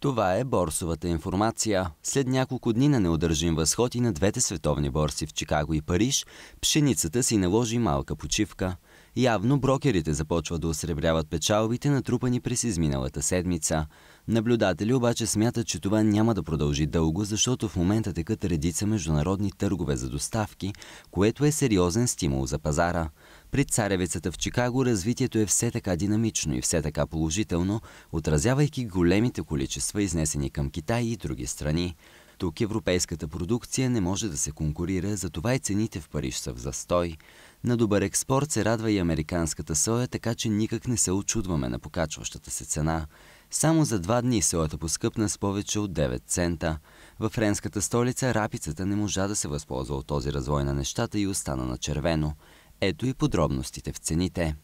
Това е борсовата информация. След няколко дни на неудържим възход и на двете световни борси в Чикаго и Париж, пшеницата си наложи малка почивка – Явно брокерите започват да осребряват печалбите, натрупани през изминалата седмица. Наблюдатели обаче смятат, че това няма да продължи дълго, защото в момента текат редица международни търгове за доставки, което е сериозен стимул за пазара. При царевицата в Чикаго развитието е все така динамично и все така положително, отразявайки големите количества изнесени към Китай и други страни. Тук европейската продукция не може да се конкурира, затова и цените в Париж са в застой. На добър експорт се радва и американската соя, така че никак не се очудваме на покачващата се цена. Само за два дни соята поскъпна с повече от 9 цента. Във френската столица рапицата не можа да се възползва от този развой на нещата и остана на червено. Ето и подробностите в цените.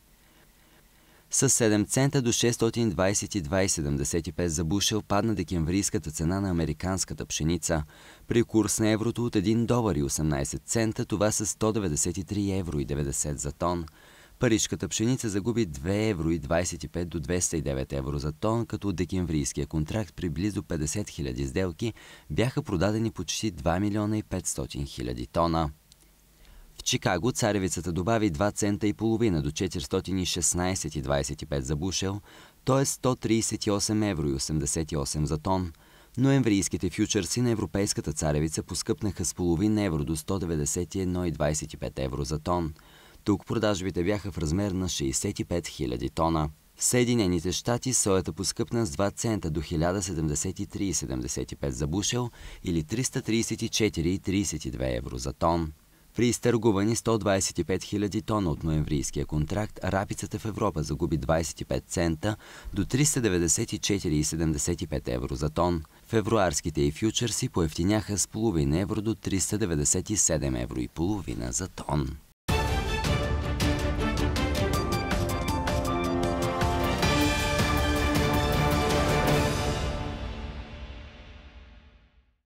С 7 цента до 622,75 за бушел падна декемврийската цена на американската пшеница. При курс на еврото от 1 долар и 18 цента това са 193 евро и 90 за тон. Парижката пшеница загуби 2 евро и 25 до 209 евро за тон, като от декемврийския контракт при близо 50 000 сделки бяха продадени почти 2 милиона и 500 000 тона. Чикаго царевицата добави 2 цента и половина до 416,25 за бушел, т.е. 138 евро и 88 за тон. Ноемврийските фьючерси на европейската царевица поскъпнаха с половин евро до 191,25 евро за тон. Тук продажбите бяха в размер на 65 000 тона. В Съединените щати соята поскъпна с 2 цента до 1073,75 за бушел или 334,32 евро за тон. При изтъргувани 125 000 тона от ноемврийския контракт, рапицата в Европа загуби 25 цента до 394,75 евро за тон. Февруарските и фьючерси поевтиняха с половина евро до 397 евро и половина за тон.